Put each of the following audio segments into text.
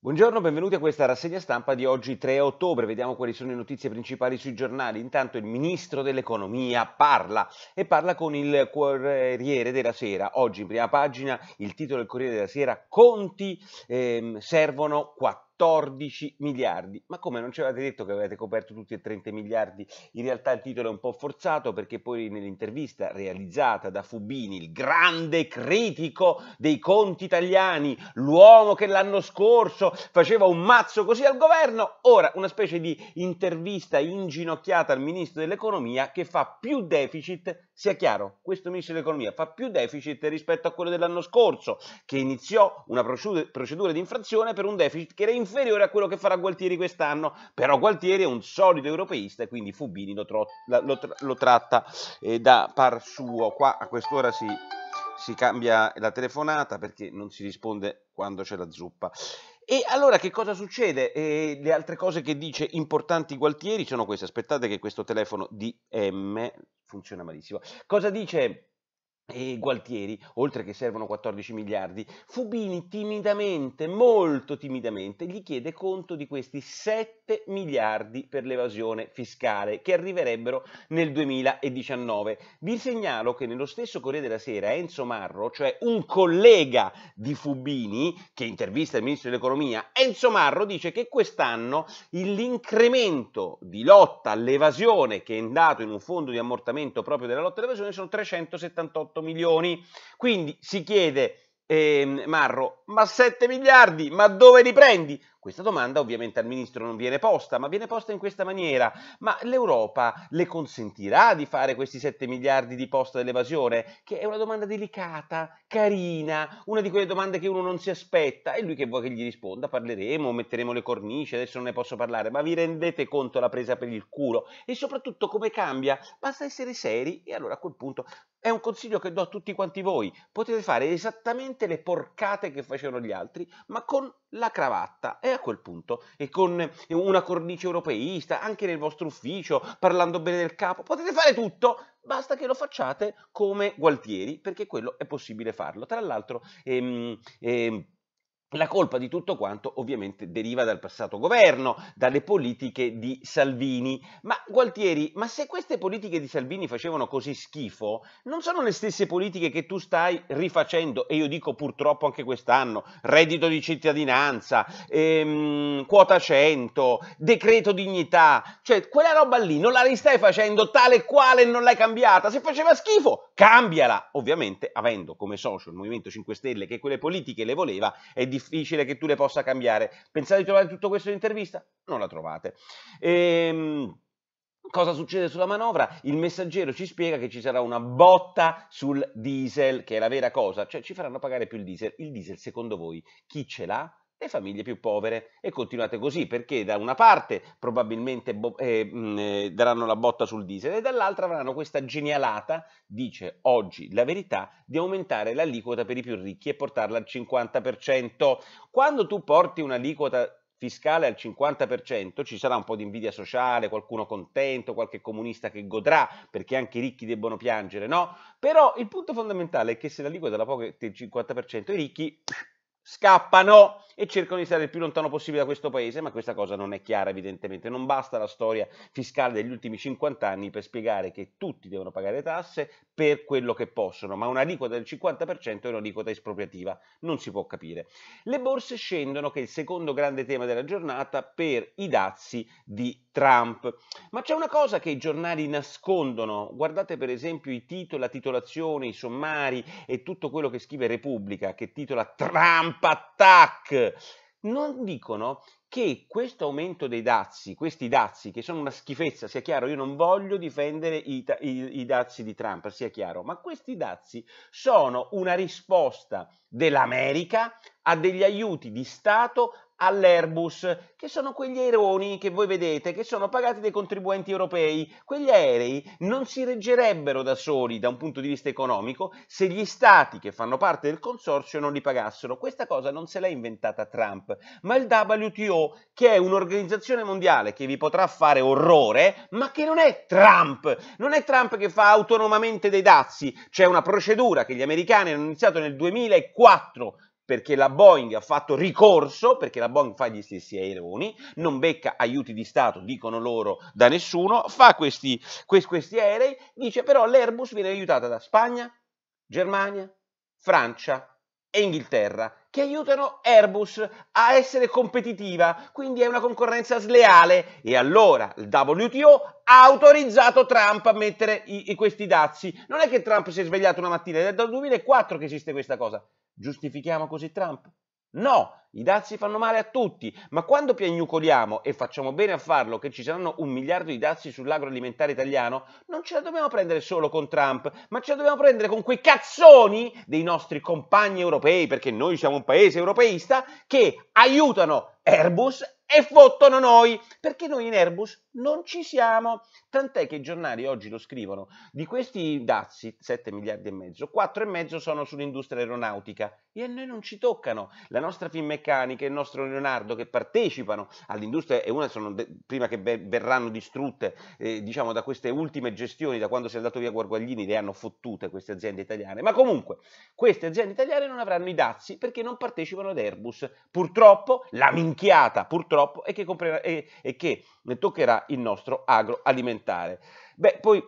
Buongiorno, benvenuti a questa rassegna stampa di oggi 3 ottobre. Vediamo quali sono le notizie principali sui giornali. Intanto il ministro dell'economia parla e parla con il Corriere della Sera. Oggi in prima pagina il titolo del Corriere della Sera Conti ehm, servono 4 14 miliardi. Ma come non ci avevate detto che avete coperto tutti e 30 miliardi? In realtà il titolo è un po' forzato perché poi nell'intervista realizzata da Fubini, il grande critico dei conti italiani, l'uomo che l'anno scorso faceva un mazzo così al governo, ora una specie di intervista inginocchiata al ministro dell'economia che fa più deficit, sia chiaro, questo ministro dell'economia fa più deficit rispetto a quello dell'anno scorso, che iniziò una procedura di infrazione per un deficit che era inferiore inferiore a quello che farà Gualtieri quest'anno, però Gualtieri è un solido europeista e quindi Fubini lo, lo, tra lo tratta eh, da par suo. Qua a quest'ora si, si cambia la telefonata perché non si risponde quando c'è la zuppa. E allora che cosa succede? Eh, le altre cose che dice importanti Gualtieri sono queste. Aspettate che questo telefono DM funziona malissimo. Cosa dice e Gualtieri, oltre che servono 14 miliardi, Fubini timidamente, molto timidamente, gli chiede conto di questi 7 7 miliardi per l'evasione fiscale che arriverebbero nel 2019. Vi segnalo che nello stesso Corriere della Sera Enzo Marro, cioè un collega di Fubini che intervista il ministro dell'economia, Enzo Marro dice che quest'anno l'incremento di lotta all'evasione che è andato in un fondo di ammortamento proprio della lotta all'evasione sono 378 milioni. Quindi si chiede eh, Marro, ma 7 miliardi, ma dove li prendi? Questa domanda ovviamente al ministro non viene posta, ma viene posta in questa maniera. Ma l'Europa le consentirà di fare questi 7 miliardi di posta dell'evasione? Che è una domanda delicata, carina, una di quelle domande che uno non si aspetta. E lui che vuole che gli risponda? Parleremo, metteremo le cornici, adesso non ne posso parlare, ma vi rendete conto la presa per il culo? E soprattutto come cambia? Basta essere seri e allora a quel punto è un consiglio che do a tutti quanti voi. Potete fare esattamente le porcate che facevano gli altri, ma con la cravatta. E a quel punto, e con una cornice europeista, anche nel vostro ufficio, parlando bene del capo, potete fare tutto. Basta che lo facciate come Gualtieri, perché quello è possibile farlo. Tra l'altro, ehm, ehm, la colpa di tutto quanto ovviamente deriva dal passato governo, dalle politiche di Salvini. Ma Gualtieri, ma se queste politiche di Salvini facevano così schifo, non sono le stesse politiche che tu stai rifacendo, e io dico purtroppo anche quest'anno, reddito di cittadinanza, ehm, quota 100, decreto dignità, cioè quella roba lì non la stai facendo tale e quale non l'hai cambiata, se faceva schifo cambiala, ovviamente avendo come socio il Movimento 5 Stelle che quelle politiche le voleva, è di difficile che tu le possa cambiare. Pensate di trovare tutto questo in intervista? Non la trovate. Ehm... Cosa succede sulla manovra? Il messaggero ci spiega che ci sarà una botta sul diesel, che è la vera cosa, cioè ci faranno pagare più il diesel. Il diesel, secondo voi, chi ce l'ha? le famiglie più povere. E continuate così perché da una parte probabilmente bo- eh, mh, mm, eh, daranno la botta sul diesel e dall'altra avranno questa genialata, dice oggi la verità, di aumentare l'aliquota per i più ricchi e portarla al 50%. Quando tu porti un'aliquota fiscale al 50%, ci sarà un po' di invidia sociale, qualcuno contento, qualche comunista che godrà, perché anche i ricchi debbono piangere, no? Però il punto fondamentale è che se l'aliquota la poca del 50%, i ricchi scappano e cercano di stare il più lontano possibile da questo paese, ma questa cosa non è chiara evidentemente, non basta la storia fiscale degli ultimi 50 anni per spiegare che tutti devono pagare tasse per quello che possono, ma un'aliquota del 50% è un'aliquota espropriativa, non si può capire. Le borse scendono, che è il secondo grande tema della giornata, per i dazi di Trump, ma c'è una cosa che i giornali nascondono, guardate per esempio i titoli, la titolazione, i sommari e tutto quello che scrive Repubblica, che titola Trump Trump attack. Non dicono che questo aumento dei dazi, questi dazi che sono una schifezza, sia chiaro, io non voglio difendere i, i, i, dazi di Trump, sia chiaro, ma questi dazi sono una risposta dell'America a degli aiuti di Stato all'Airbus, che sono quegli aeroni che voi vedete che sono pagati dai contribuenti europei. Quegli aerei non si reggerebbero da soli da un punto di vista economico se gli stati che fanno parte del consorzio non li pagassero. Questa cosa non se l'ha inventata Trump, ma il WTO, che è un'organizzazione mondiale che vi potrà fare orrore, ma che non è Trump. Non è Trump che fa autonomamente dei dazi, c'è una procedura che gli americani hanno iniziato nel 2004 perché la Boeing ha fatto ricorso, perché la Boeing fa gli stessi aeroni, non becca aiuti di Stato, dicono loro, da nessuno, fa questi, questi, questi aerei, dice però l'Airbus viene aiutata da Spagna, Germania, Francia e Inghilterra, che aiutano Airbus a essere competitiva, quindi è una concorrenza sleale e allora il WTO ha autorizzato Trump a mettere i, i, questi dazi. Non è che Trump si è svegliato una mattina, è dal 2004 che esiste questa cosa. Giustifichiamo così Trump? No, i dazi fanno male a tutti, ma quando piagnucoliamo, e facciamo bene a farlo, che ci saranno un miliardo di dazi sull'agroalimentare italiano, non ce la dobbiamo prendere solo con Trump, ma ce la dobbiamo prendere con quei cazzoni dei nostri compagni europei, perché noi siamo un paese europeista, che aiutano Airbus e fottono noi, perché noi in Airbus non ci siamo. Tant'è che i giornali oggi lo scrivono, di questi dazi, 7 miliardi e mezzo, 4 e mezzo sono sull'industria aeronautica e a noi non ci toccano. La nostra Finmeccanica e il nostro Leonardo che partecipano all'industria, e una sono prima che verranno distrutte, eh, diciamo, da queste ultime gestioni, da quando si è andato via Guarguaglini, le hanno fottute queste aziende italiane, ma comunque queste aziende italiane non avranno i dazi perché non partecipano ad Airbus. Purtroppo, la minchiata, purtroppo, troppo e che, comprerà, e, e che eh, toccherà il nostro agroalimentare. Beh, poi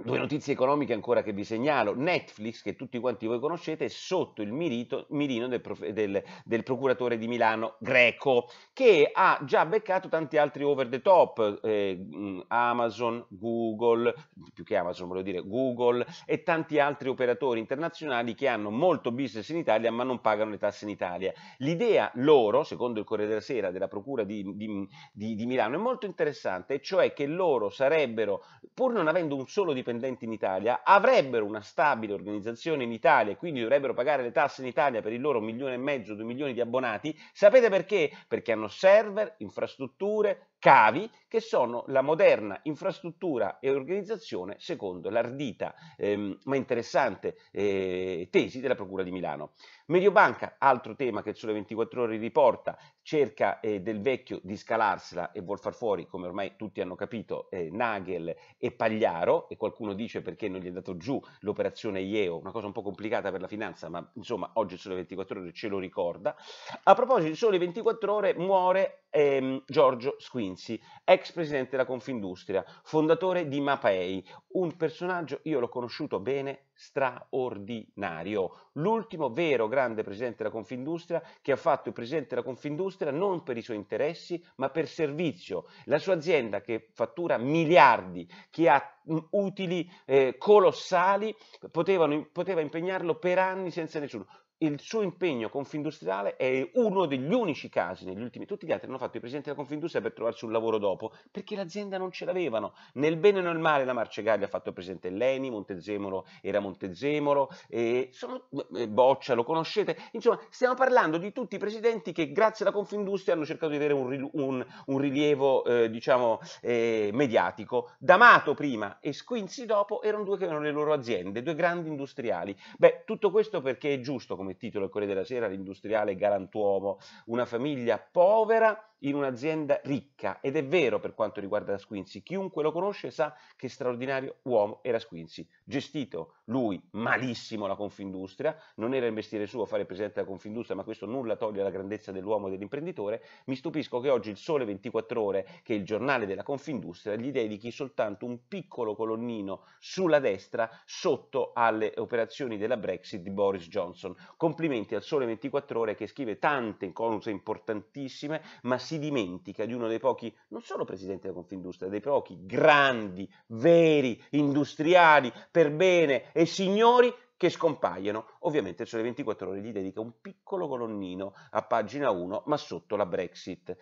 Due notizie economiche ancora che vi segnalo. Netflix, che tutti quanti voi conoscete, è sotto il mirito, mirino del, prof, del, del, procuratore di Milano Greco, che ha già beccato tanti altri over the top, eh, Amazon, Google, più che Amazon voglio dire Google, e tanti altri operatori internazionali che hanno molto business in Italia ma non pagano le tasse in Italia. L'idea loro, secondo il Corriere della Sera, della Procura di, di, di, di Milano è molto interessante, cioè che loro sarebbero, pur non avendo un solo dipendente, dipendenti in Italia avrebbero una stabile organizzazione in Italia e quindi dovrebbero pagare le tasse in Italia per il loro milione e mezzo, due milioni di abbonati. Sapete perché? Perché hanno server, infrastrutture, CAVI, che sono la moderna infrastruttura e organizzazione secondo l'ardita ehm, ma interessante eh, tesi della Procura di Milano. Mediobanca, altro tema che il Sole 24 Ore riporta, cerca eh, del vecchio di scalarsela e vuol far fuori, come ormai tutti hanno capito, eh, Nagel e Pagliaro, e qualcuno dice perché non gli è andato giù l'operazione IEO, una cosa un po' complicata per la finanza, ma insomma oggi il Sole 24 Ore ce lo ricorda. A proposito, il Sole 24 Ore muore ehm, Giorgio Squinzi, ex presidente della Confindustria, fondatore di Mapei, un personaggio, io l'ho conosciuto bene, straordinario, l'ultimo vero grande presidente della Confindustria che ha fatto il presidente della Confindustria non per i suoi interessi, ma per servizio, la sua azienda che fattura miliardi, che ha utili eh, colossali, potevano, poteva impegnarlo per anni senza nessuno il suo impegno confindustriale è uno degli unici casi negli ultimi, tutti gli altri hanno fatto i presidenti della confindustria per trovarsi un lavoro dopo, perché l'azienda non ce l'avevano, nel bene o nel male la Marcegaglia ha fatto il presidente Leni, Montezemolo era Montezemolo, eh, sono, Boccia lo conoscete, insomma stiamo parlando di tutti i presidenti che grazie alla confindustria hanno cercato di avere un, un, un rilievo eh, diciamo eh, mediatico, D'Amato prima e Squinzi dopo erano due che erano le loro aziende, due grandi industriali, beh tutto questo perché è giusto come come titolo il Corriere della Sera, l'industriale galantuomo, una famiglia povera in un'azienda ricca ed è vero per quanto riguarda la Squinzi, chiunque lo conosce sa che straordinario uomo era Squinzi, gestito lui malissimo la Confindustria, non era investire suo fare presidente della Confindustria, ma questo nulla toglie la grandezza dell'uomo e dell'imprenditore, mi stupisco che oggi il Sole 24 ore, che è il giornale della Confindustria, gli dedichi soltanto un piccolo colonnino sulla destra sotto alle operazioni della Brexit di Boris Johnson. Complimenti al Sole 24 ore che scrive tante cose importantissime, ma si dimentica di uno dei pochi, non solo presidente della Confindustria, dei pochi grandi, veri industriali per bene e signori che scompaiono. Ovviamente il Sole 24 Ore gli dedica un piccolo colonnino a pagina 1, ma sotto la Brexit.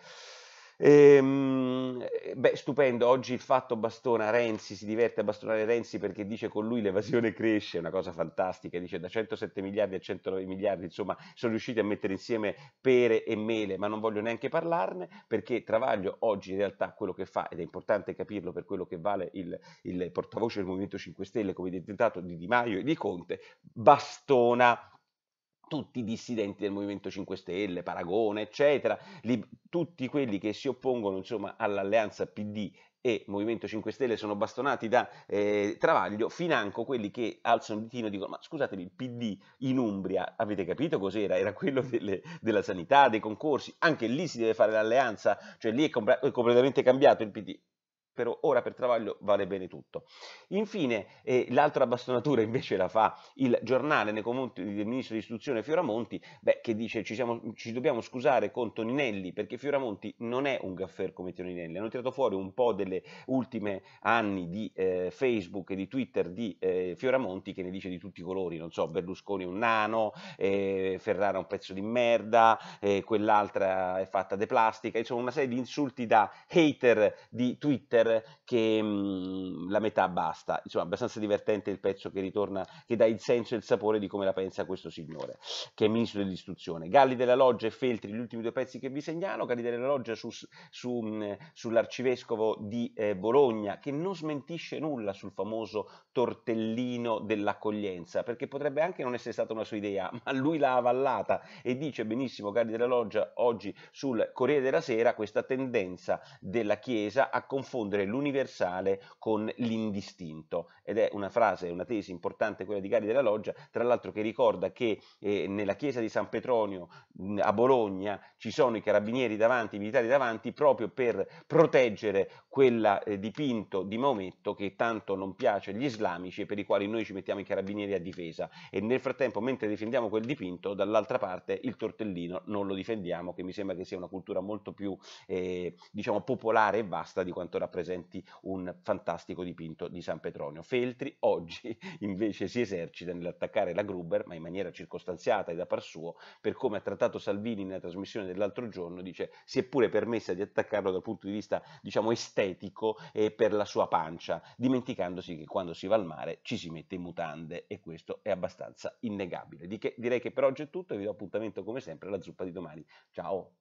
Ehm, eh, beh, stupendo, oggi il fatto bastona Renzi, si diverte a bastonare Renzi perché dice con lui l'evasione cresce, una cosa fantastica, dice da 107 miliardi a 109 miliardi, insomma sono riusciti a mettere insieme pere e mele, ma non voglio neanche parlarne perché Travaglio oggi in realtà quello che fa, ed è importante capirlo per quello che vale il, il portavoce del Movimento 5 Stelle come detentato di Di Maio e di Conte, bastona tutti i dissidenti del Movimento 5 Stelle, Paragone, eccetera, li, tutti quelli che si oppongono insomma, all'alleanza PD e Movimento 5 Stelle sono bastonati da eh, Travaglio, financo quelli che alzano il ditino e dicono ma scusatemi il PD in Umbria, avete capito cos'era? Era quello mm. delle, della sanità, dei concorsi, anche lì si deve fare l'alleanza, cioè lì è, com- è completamente cambiato il PD per ora per Travaglio vale bene tutto. Infine, eh, l'altra bastonatura invece la fa il giornale nei confronti del ministro di istruzione Fioramonti, beh, che dice ci, siamo, ci, dobbiamo scusare con Toninelli perché Fioramonti non è un gaffer come Toninelli. Hanno tirato fuori un po' delle ultime anni di eh, Facebook e di Twitter di eh, Fioramonti che ne dice di tutti i colori, non so, Berlusconi è un nano, eh, Ferrara è un pezzo di merda, eh, quell'altra è fatta de plastica, insomma una serie di insulti da hater di Twitter Hitler che mh, mhmm, la metà basta. Insomma, abbastanza divertente il pezzo che ritorna, che dà il senso e il sapore di come la pensa questo signore, che è ministro dell'istruzione. Galli della Loggia e Feltri, gli ultimi due pezzi che vi segnalo. Galli della Loggia su, su, mh, sull'arcivescovo di eh, Bologna, che non smentisce nulla sul famoso tortellino dell'accoglienza, perché potrebbe anche non essere stata una sua idea, ma lui l'ha avallata e dice benissimo Galli della Loggia oggi sul Corriere della Sera questa tendenza della Chiesa a confondere confondere l'universale con l'indistinto. Ed è una frase, una tesi importante quella di Gari della Loggia, tra l'altro che ricorda che eh, nella chiesa di San Petronio a Bologna ci sono i carabinieri davanti, i militari davanti, proprio per proteggere quel eh, dipinto di Maometto che tanto non piace agli islamici e per i quali noi ci mettiamo i carabinieri a difesa. E nel frattempo, mentre difendiamo quel dipinto, dall'altra parte il tortellino non lo difendiamo, che mi sembra che sia una cultura molto più eh, diciamo, popolare e vasta di quanto rappresenta rappresenti un fantastico dipinto di San Petronio. Feltri oggi invece si esercita nell'attaccare la Gruber, ma in maniera circostanziata e da par suo, per come ha trattato Salvini nella trasmissione dell'altro giorno, dice si è pure permessa di attaccarlo dal punto di vista diciamo estetico e per la sua pancia, dimenticandosi che quando si va al mare ci si mette in mutande e questo è abbastanza innegabile. Di che, direi che per oggi è tutto e vi do appuntamento come sempre alla zuppa di domani. Ciao!